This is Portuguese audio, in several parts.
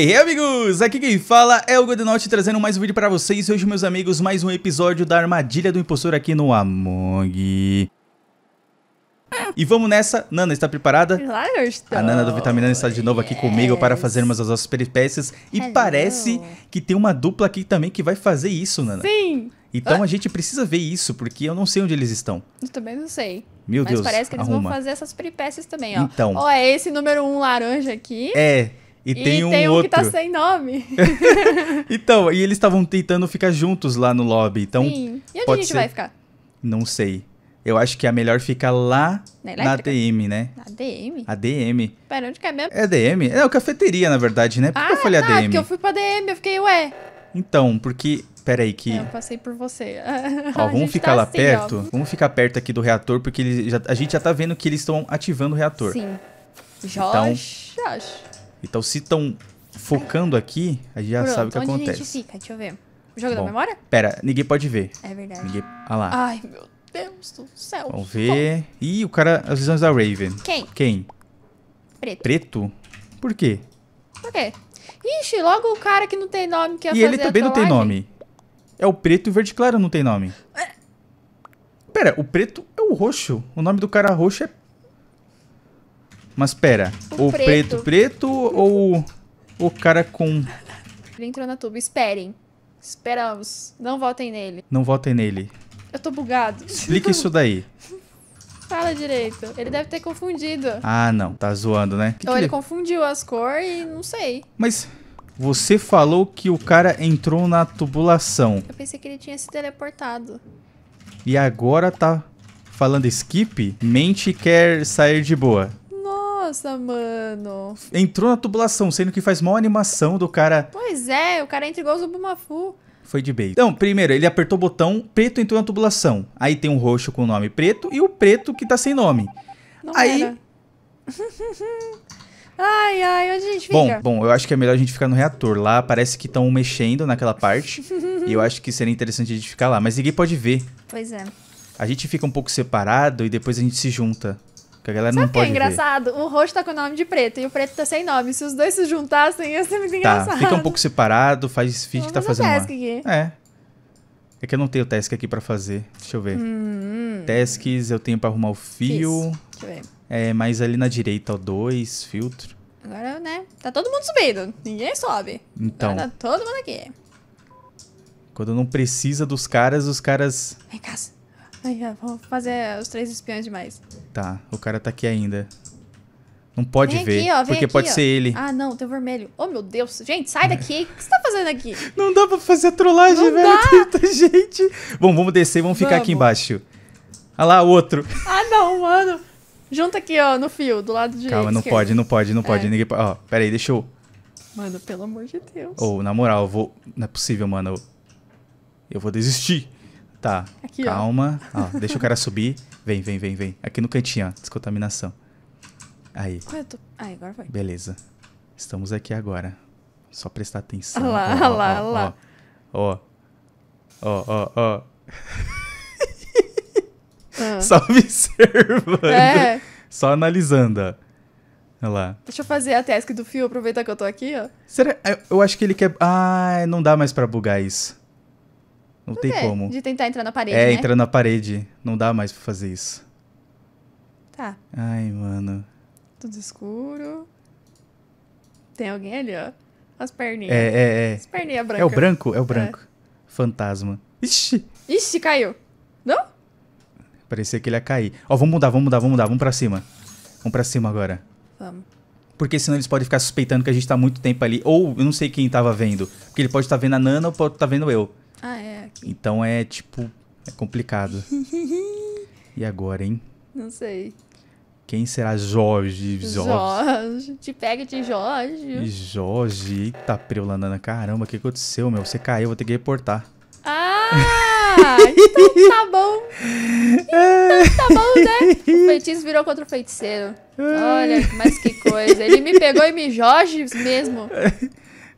Hey amigos, aqui quem fala é o Godenote trazendo mais um vídeo para vocês e hoje meus amigos, mais um episódio da Armadilha do Impostor aqui no Among. E vamos nessa, Nana, está preparada? Claro eu estou. A Nana do Vitamina está de novo aqui yes. comigo para fazermos as nossas peripécias e Hello. parece que tem uma dupla aqui também que vai fazer isso, Nana. Sim! Então ah. a gente precisa ver isso, porque eu não sei onde eles estão. Eu também não sei. Meu Mas Deus, Mas parece que eles arruma. vão fazer essas peripécias também, ó. Então. Ó, é esse número um laranja aqui. É. E, e tem um tem um outro. que tá sem nome. então, e eles estavam tentando ficar juntos lá no lobby. Então, Sim. E onde pode a gente ser... vai ficar? Não sei. Eu acho que é melhor ficar lá na, na DM, né? Na DM? A DM. Pera, onde que é mesmo? É DM. É, o cafeteria, na verdade, né? Por que ah, eu falei não, tá, ADM? Ah, porque eu fui pra DM, eu fiquei, ué. Então, porque... Pera aí que... É, eu passei por você. ó, vamos tá ficar tá lá assim, perto. Ó. Vamos ficar perto aqui do reator, porque já, a gente já tá vendo que eles estão ativando o reator. Sim. Josh. Então... Josh. Então, se estão focando aqui, a gente já Pronto, sabe o que onde acontece. A gente fica? Deixa eu ver. O jogo Bom, da memória? Pera, ninguém pode ver. É verdade. Ninguém... Ah lá. Ai, meu Deus do céu. Vamos ver. Bom. Ih, o cara. As visões da Raven. Quem? Quem? Preto. Preto? Por quê? Por quê? Ixi, logo o cara que não tem nome que ia E ele também não tem nome. É o preto e o verde claro não tem nome. É. Pera, o preto é o roxo. O nome do cara roxo é mas pera, o, o preto. preto. preto ou o cara com. Ele entrou na tuba. Esperem. Esperamos. Não votem nele. Não votem nele. Eu tô bugado. Explica isso daí. Fala direito. Ele deve ter confundido. Ah, não. Tá zoando, né? Que Ou que ele, ele confundiu as cores e não sei. Mas você falou que o cara entrou na tubulação. Eu pensei que ele tinha se teleportado. E agora tá falando skip? Mente quer sair de boa. Nossa, mano. Entrou na tubulação, sendo que faz mal animação do cara. Pois é, o cara entra igual o Zubumafu. Foi de beijo. Então, primeiro, ele apertou o botão, preto entrou na tubulação. Aí tem um roxo com o nome preto e o preto que tá sem nome. Não Aí. Era. Ai, ai, onde a gente bom, fica? Bom, eu acho que é melhor a gente ficar no reator. Lá parece que estão mexendo naquela parte. e eu acho que seria interessante a gente ficar lá. Mas ninguém pode ver. Pois é. A gente fica um pouco separado e depois a gente se junta. Que a galera Sabe não pode. Sabe que é engraçado? Ver. O roxo tá com o nome de preto e o preto tá sem nome. Se os dois se juntassem, ia ser muito tá, engraçado. Fica um pouco separado, faz esse feed que tá fazendo. Uma... Aqui. É. É que eu não tenho task aqui pra fazer. Deixa eu ver. Hum, Tasks eu tenho pra arrumar o fio. Isso. Deixa eu ver. É, mas ali na direita, o dois filtro. Agora, né? Tá todo mundo subindo. Ninguém sobe. Então. Agora tá todo mundo aqui. Quando não precisa dos caras, os caras. Vem cá. Aí, vou fazer os três espiões demais. Tá, o cara tá aqui ainda. Não pode vem ver, aqui, ó, porque aqui, pode ó. ser ele. Ah, não, tem vermelho. Oh, meu Deus. Gente, sai daqui. O que você tá fazendo aqui? Não dá pra fazer a trollagem, não velho. Dá. Tanta gente. Bom, vamos descer, vamos, vamos. ficar aqui embaixo. Ah lá, outro. Ah, não, mano. Junta aqui, ó, no fio, do lado direito. Calma, não pode, não pode, não é. pode. Ninguém pode. Ó, pera aí, deixa eu... Mano, pelo amor de Deus. Ou, oh, na moral, eu vou... Não é possível, mano. Eu, eu vou desistir. Tá. Aqui, calma. Ó. ó. deixa o cara subir. Vem, vem, vem, vem. Aqui no cantinho, ó. Descontaminação. Aí. Ué, tô... Aí, agora vai. Beleza. Estamos aqui agora. Só prestar atenção. Olha lá, olha lá, olha lá. Ó. Ó, ó, ó. Ah. Só observando. É. Só analisando, ó. Olha lá. Deixa eu fazer a task do fio, aproveitar que eu tô aqui, ó. Será? Eu acho que ele quer. Ah, não dá mais pra bugar isso. Não Por tem quê? É, como. De tentar entrar na parede. É, né? entrar na parede. Não dá mais pra fazer isso. Tá. Ai, mano. Tudo escuro. Tem alguém ali, ó. As perninhas. É, é, é. As perninhas brancas. É o branco? É o branco. É. Fantasma. Ixi! Ixi, caiu. Não? Parecia que ele ia cair. Ó, vamos mudar, vamos mudar, vamos mudar. Vamos pra cima. Vamos pra cima agora. Vamos. Porque senão eles podem ficar suspeitando que a gente tá muito tempo ali. Ou eu não sei quem tava vendo. Porque ele pode estar tá vendo a Nana ou pode estar tá vendo eu. Ah, é. Aqui. Então é tipo. É complicado. e agora, hein? Não sei. Quem será Jorge? Jorge. Te pega de Jorge. E Jorge. Eita, Preulandana. Caramba, o que aconteceu, meu? Você caiu, vou ter que reportar. Ah! então tá bom. Então tá bom, né? O feitiço virou contra o feiticeiro. Olha, mas que coisa. Ele me pegou e me Jorge mesmo.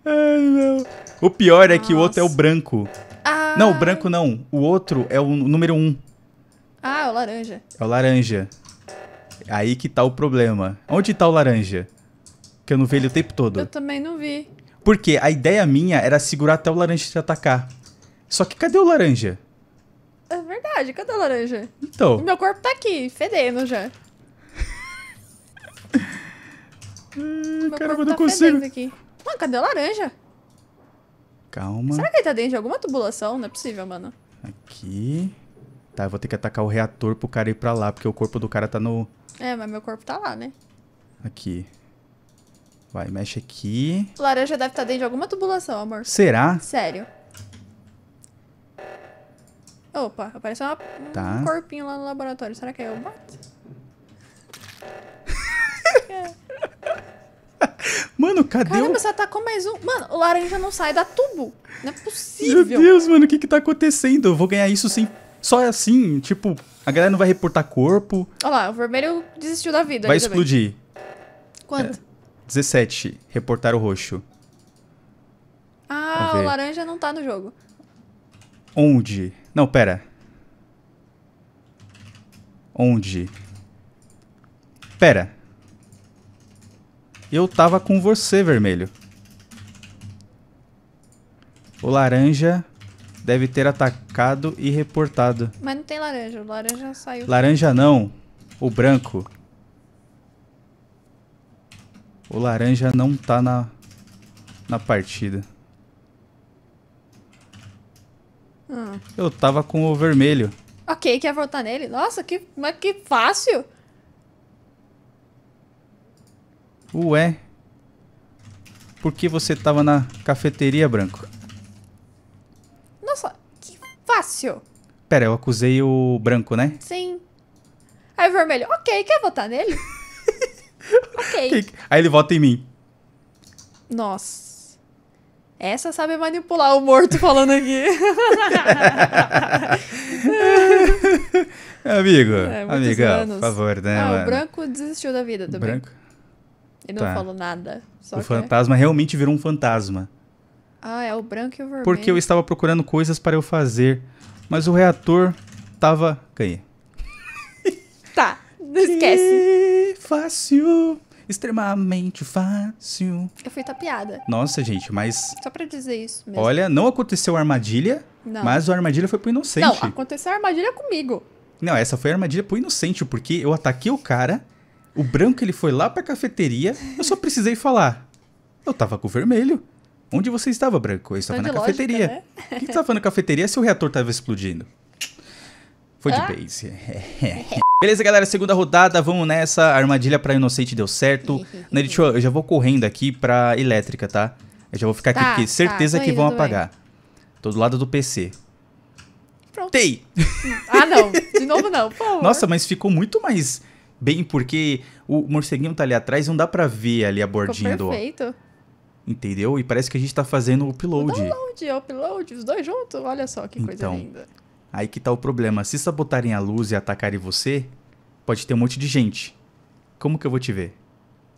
Ai, meu. O pior Nossa. é que o outro é o branco. Ah. Não, o branco não. O outro é o número um. Ah, é o laranja. É o laranja. Aí que tá o problema. Onde tá o laranja? Que eu não vi ele o tempo todo. Eu também não vi. Porque a ideia minha era segurar até o laranja te atacar. Só que cadê o laranja? É verdade, cadê o laranja? Então. O meu corpo tá aqui, fedendo já. Ai, hum, meu caramba, corpo tá não consigo. Aqui. Mano, cadê o laranja? Calma. Será que ele tá dentro de alguma tubulação? Não é possível, mano. Aqui. Tá, eu vou ter que atacar o reator pro cara ir pra lá, porque o corpo do cara tá no... É, mas meu corpo tá lá, né? Aqui. Vai, mexe aqui. O laranja deve estar tá dentro de alguma tubulação, amor. Será? Sério. Opa, apareceu uma, tá. um corpinho lá no laboratório. Será que é o bot? é. Mano, cadê Caramba, o... você atacou mais um. Mano, o laranja não sai da tubo. Não é possível. Meu Deus, mano, o que que tá acontecendo? Eu vou ganhar isso sem... Só assim, tipo, a galera não vai reportar corpo. Olha lá, o vermelho desistiu da vida. Vai explodir. Também. Quanto? É, 17. Reportar o roxo. Ah, o laranja não tá no jogo. Onde? Não, pera. Onde? Pera. Eu tava com você, vermelho. O laranja deve ter atacado e reportado. Mas não tem laranja, o laranja saiu. Laranja não, o branco. O laranja não tá na, na partida. Hum. Eu tava com o vermelho. Ok, quer votar nele? Nossa, que, mas que fácil! Ué. Por que você tava na cafeteria, Branco? Nossa, que fácil. Pera, eu acusei o Branco, né? Sim. Aí o Vermelho, ok, quer votar nele? ok. Aí ele vota em mim. Nossa. Essa sabe manipular o morto falando aqui. Amigo, é, amiga, por favor, né? Ah, mano? o branco desistiu da vida também. Branco? eu não tá. falou nada. o é. fantasma realmente virou um fantasma. Ah, é o branco e o vermelho. Porque eu estava procurando coisas para eu fazer, mas o reator tava. Ganhei. tá, não esquece. fácil. Extremamente fácil. Eu fui tapeada. Nossa, gente, mas. Só pra dizer isso mesmo. Olha, não aconteceu armadilha, não. mas a armadilha foi pro inocente. Não, aconteceu a armadilha comigo. Não, essa foi a armadilha pro inocente, porque eu ataquei o cara o branco ele foi lá pra cafeteria, eu só precisei falar. Eu tava com o vermelho. Onde você estava, branco? Eu estava na lógica, cafeteria. Né? O que estava na cafeteria se o reator tava explodindo? Foi de base. Ah. Beleza, galera, segunda rodada, vamos nessa. A armadilha pra inocente deu certo. Nele, eu já vou correndo aqui pra elétrica, tá? Eu já vou ficar tá, aqui, porque tá, certeza tá, que vão apagar. Bem. Tô do lado do PC. Pronto. Tei! Ah, não. De novo não, Nossa, mas ficou muito mais bem porque o morceguinho tá ali atrás, não dá para ver ali a bordinha Ficou perfeito. Entendeu? E parece que a gente tá fazendo o upload. O download, é o upload, os dois juntos. Olha só que coisa então, linda. Aí que tá o problema. Se sabotarem a luz e atacarem você, pode ter um monte de gente. Como que eu vou te ver?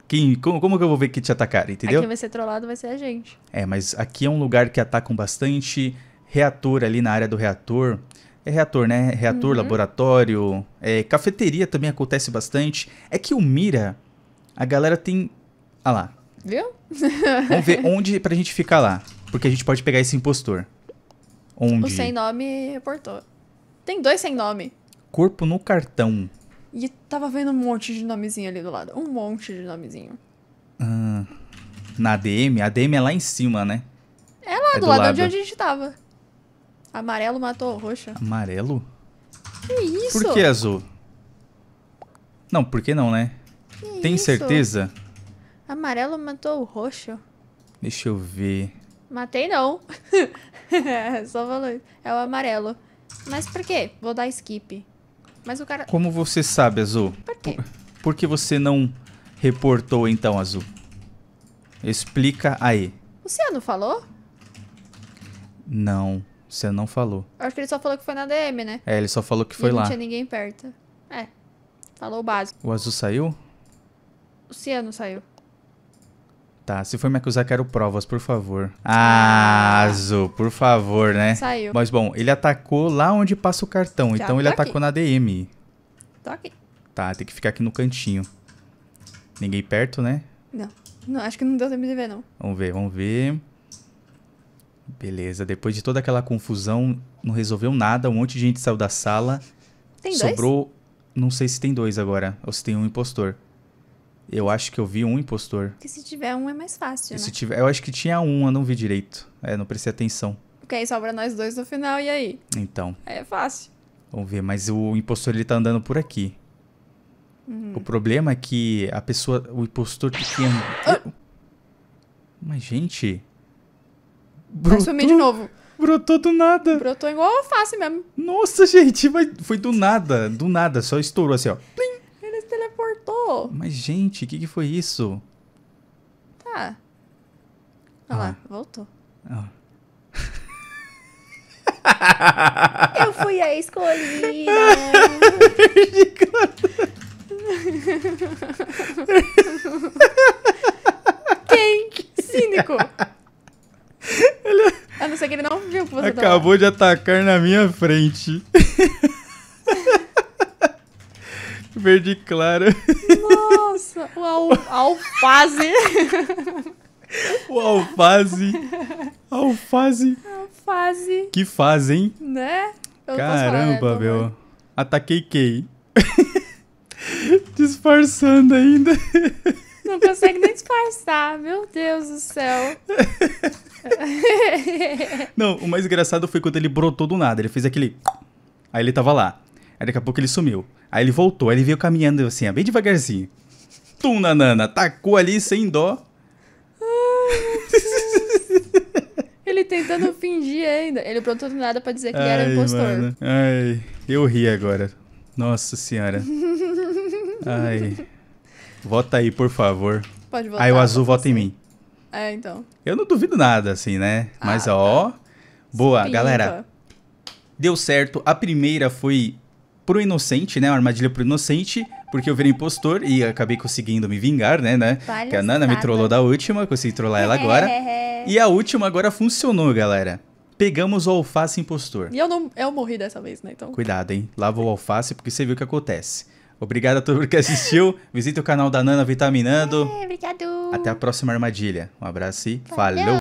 Quem, como, como que eu vou ver que te atacaram, entendeu? Quem vai ser trollado vai ser a gente. É, mas aqui é um lugar que atacam bastante. Reator ali na área do reator. É reator, né? Reator, uhum. laboratório, é, cafeteria também acontece bastante. É que o Mira, a galera tem. Ah lá. Viu? Vamos ver onde pra gente ficar lá. Porque a gente pode pegar esse impostor. Onde? O sem nome reportou. Tem dois sem nome. Corpo no cartão. E tava vendo um monte de nomezinho ali do lado. Um monte de nomezinho. Ah, na ADM? A ADM é lá em cima, né? É lá, é do, do lado, lado de onde a gente tava. Amarelo matou o roxo. Amarelo? Que isso? Por que azul? Não, por que não, né? Que Tem isso? certeza? Amarelo matou o roxo. Deixa eu ver. Matei não. Só falou, É o amarelo. Mas por quê? Vou dar skip. Mas o cara... Como você sabe, Azul? Por quê? Por, que você não reportou então, Azul? Explica aí. O Luciano falou? Não. Você não falou. Acho que ele só falou que foi na DM, né? É, ele só falou que foi e lá. Não tinha ninguém perto. É. Falou o básico. O azul saiu? O ciano saiu. Tá, se for me acusar, quero provas, por favor. Ah, ah. azul, por favor, né? Saiu. Mas bom, ele atacou lá onde passa o cartão. Já então ele aqui. atacou na DM. Tô aqui. Tá, tem que ficar aqui no cantinho. Ninguém perto, né? Não. não acho que não deu tempo de ver, não. Vamos ver, vamos ver. Beleza, depois de toda aquela confusão, não resolveu nada, um monte de gente saiu da sala. Tem sobrou, dois? não sei se tem dois agora, ou se tem um impostor. Eu acho que eu vi um impostor. Porque se tiver um é mais fácil, né? se tiver, eu acho que tinha um, eu não vi direito. É, não prestei atenção. Ok, sobra nós dois no final, e aí? Então. Aí é fácil. Vamos ver, mas o impostor ele tá andando por aqui. Uhum. O problema é que a pessoa, o impostor que tinha... Ah! Mas gente, Brotou, mas sumiu de novo. Brotou do nada. Brotou igual alface mesmo. Nossa, gente, mas foi do nada, do nada, só estourou assim, ó. Plim. Ele se teleportou. Mas, gente, o que, que foi isso? Tá. Olha ah. lá, voltou. Ah. Eu fui a escolhida. Quem? Cínico. acabou de atacar na minha frente. Verde claro. Nossa, o al alface. O alface. Alface. Alface. Que faz, hein? Né? Eu Caramba, meu. Ataquei Kay. Disfarçando ainda. Não consegue nem disfarçar, meu Deus do céu. Não, o mais engraçado foi quando ele brotou do nada. Ele fez aquele. Aí ele tava lá. Aí daqui a pouco ele sumiu. Aí ele voltou, aí ele veio caminhando assim, bem devagarzinho. Tum, nanana, tacou ali sem dó. Ah. ele tentando fingir ainda. Ele brotou do nada pra dizer que ele era impostor. Mano. Ai, eu ri agora. Nossa senhora. Ai. Vota aí, por favor. Pode votar. Aí o azul vota em mim. É, então. Eu não duvido nada, assim, né? Ah, Mas, ó. Tá. Boa, Espinta. galera. Então. Deu certo. A primeira foi pro inocente, né? Uma armadilha pro inocente, porque eu virei impostor e acabei conseguindo me vingar, né? né? que a Nana me trollou da última, consegui trollar ela agora. e a última agora funcionou, galera. Pegamos o alface impostor. E eu não, eu morri dessa vez, né? Então. Cuidado, hein? Lava o alface porque você viu o que acontece. Obrigado a todo mundo que assistiu. Visite o canal da Nana Vitaminando. É, obrigado. Até a próxima armadilha. Um abraço e falou. falou.